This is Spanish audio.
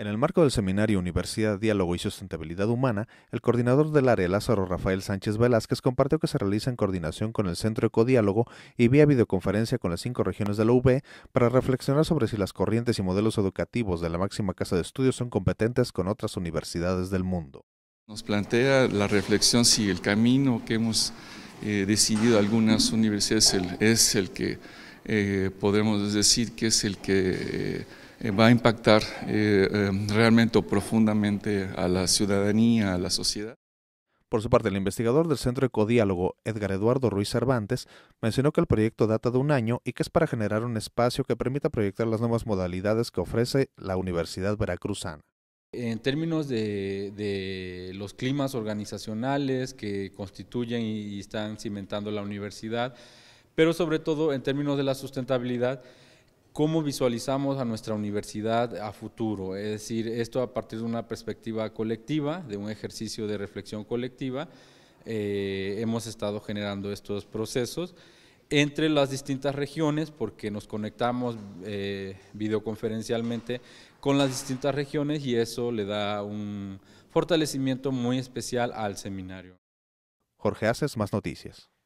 En el marco del seminario Universidad, Diálogo y Sustentabilidad Humana, el coordinador del área Lázaro Rafael Sánchez Velázquez compartió que se realiza en coordinación con el Centro Ecodiálogo y vía videoconferencia con las cinco regiones de la UB para reflexionar sobre si las corrientes y modelos educativos de la máxima casa de estudios son competentes con otras universidades del mundo. Nos plantea la reflexión si el camino que hemos eh, decidido algunas universidades es el, que eh, podemos decir que es el que... Eh, eh, va a impactar eh, eh, realmente o profundamente a la ciudadanía, a la sociedad. Por su parte, el investigador del Centro Ecodiálogo, Edgar Eduardo Ruiz Cervantes, mencionó que el proyecto data de un año y que es para generar un espacio que permita proyectar las nuevas modalidades que ofrece la Universidad Veracruzana. En términos de, de los climas organizacionales que constituyen y están cimentando la universidad, pero sobre todo en términos de la sustentabilidad, cómo visualizamos a nuestra universidad a futuro, es decir, esto a partir de una perspectiva colectiva, de un ejercicio de reflexión colectiva, eh, hemos estado generando estos procesos entre las distintas regiones, porque nos conectamos eh, videoconferencialmente con las distintas regiones y eso le da un fortalecimiento muy especial al seminario. Jorge Haces, más noticias.